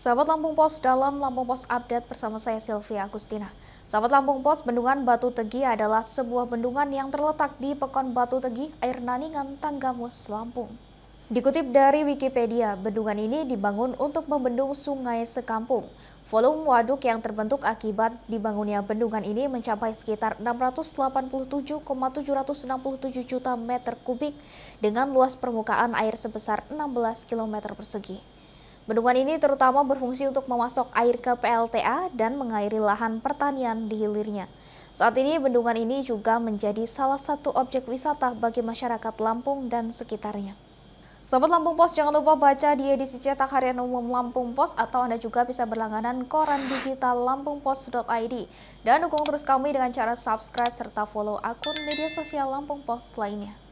Sahabat Lampung Pos dalam Lampung Pos Update bersama saya Sylvia Agustina. Sahabat Lampung Pos, Bendungan Batu Tegi adalah sebuah bendungan yang terletak di Pekon Batu Tegi, Air Naningan, Tanggamus, Lampung. Dikutip dari Wikipedia, bendungan ini dibangun untuk membendung sungai sekampung. Volume waduk yang terbentuk akibat dibangunnya bendungan ini mencapai sekitar 687,767 juta meter kubik dengan luas permukaan air sebesar 16 km persegi. Bendungan ini terutama berfungsi untuk memasok air ke PLTA dan mengairi lahan pertanian di hilirnya. Saat ini bendungan ini juga menjadi salah satu objek wisata bagi masyarakat Lampung dan sekitarnya. Sobat Lampung Pos, jangan lupa baca di edisi cetak harian umum Lampung Pos atau Anda juga bisa berlangganan koran digital lampungpos.id. Dan dukung terus kami dengan cara subscribe serta follow akun media sosial Lampung Pos lainnya.